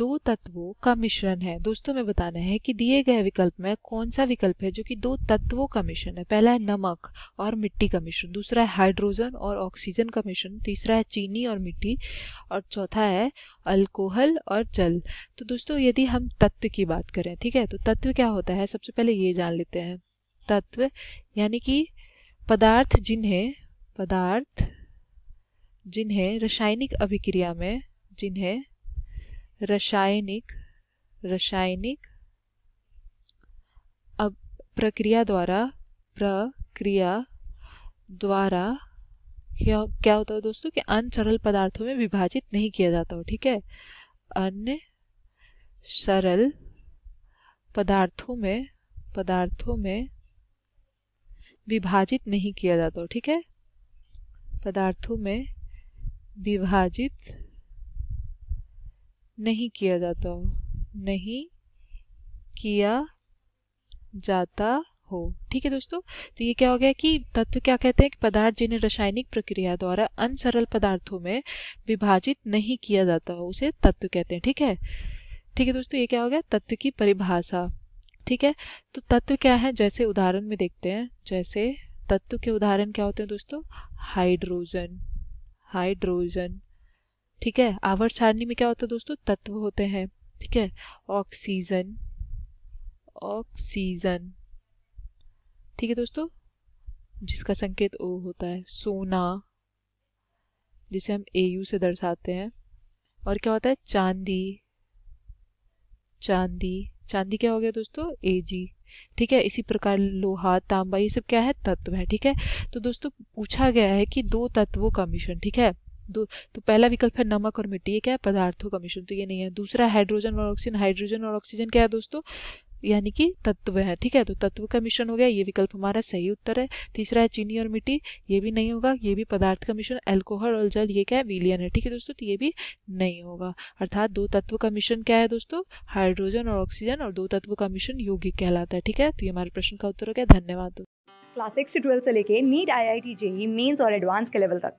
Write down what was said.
दो तत्वों का मिश्रण है दोस्तों में बताना है कि दिए गए विकल्प में कौन सा विकल्प है जो कि दो तत्वों का मिश्रण है पहला है नमक और मिट्टी का मिश्रण दूसरा है हाइड्रोजन और ऑक्सीजन का मिश्रण तीसरा है चीनी और मिट्टी और चौथा है अल्कोहल और जल तो दोस्तों यदि हम तत्व की बात करें ठीक है तो तत्व क्या होता है सबसे पहले ये जान लेते हैं तत्व यानी कि पदार्थ जिन्हें पदार्थ जिन्हें रासायनिक अभिक्रिया में जिन्हें रासायनिक रासायनिक अब प्रक्रिया द्वारा प्रक्रिया द्वारा क्या क्या होता है दोस्तों कि अन्य सरल पदार्थों में विभाजित नहीं किया जाता हो ठीक है अन्य सरल पदार्थों में पदार्थों में विभाजित नहीं किया जाता हो ठीक है पदार्थों में विभाजित नहीं किया जाता हो नहीं किया जाता हो ठीक है दोस्तों तो ये क्या हो गया कि तत्व क्या कहते हैं कि पदार्थ जिन्हें रासायनिक प्रक्रिया द्वारा अन सरल पदार्थों में विभाजित नहीं किया जाता हो उसे तत्व कहते हैं ठीक है ठीक है दोस्तों ये क्या हो गया तत्व की परिभाषा ठीक है तो तत्व क्या है जैसे उदाहरण में देखते हैं जैसे तत्व के उदाहरण क्या होते हैं दोस्तों हाइड्रोजन हाइड्रोजन ठीक है आवर्त सारणी में क्या होता है दोस्तों तत्व होते हैं ठीक है ऑक्सीजन ऑक्सीजन ठीक है दोस्तों जिसका संकेत ओ होता है सोना जिसे हम ए यू से दर्शाते हैं और क्या होता है चांदी चांदी चांदी क्या हो गया दोस्तों ए जी ठीक है इसी प्रकार लोहा तांबा ये सब क्या है तत्व है ठीक है तो दोस्तों पूछा गया है कि दो तत्वों का मिश्रण ठीक है दो तो पहला विकल्प है नमक और मिट्टी ये क्या है पदार्थों का मिश्रण तो ये नहीं है दूसरा हाइड्रोजन और ऑक्सीजन हाइड्रोजन और ऑक्सीजन क्या है दोस्तों यानी कि तत्व है ठीक है तो तत्व का मिश्रण हो गया ये विकल्प हमारा सही उत्तर है तीसरा है चीनी और मिट्टी ये भी नहीं होगा ये भी पदार्थ का मिश्रण अल्कोहल और जल ये क्या है विलियन है ठीक है दोस्तों तो ये भी नहीं होगा अर्थात दो तत्व का मिश्रण क्या है दोस्तों हाइड्रोजन और ऑक्सीजन और दो तत्व का मिश्रण यौगिक कहलाता है ठीक है तो ये हमारे प्रश्न का उत्तर हो गया धन्यवाद क्लास सिक्स से ट्वेल्थ से लेके NEET I I T JEE mains और एडवांस के लेवल तक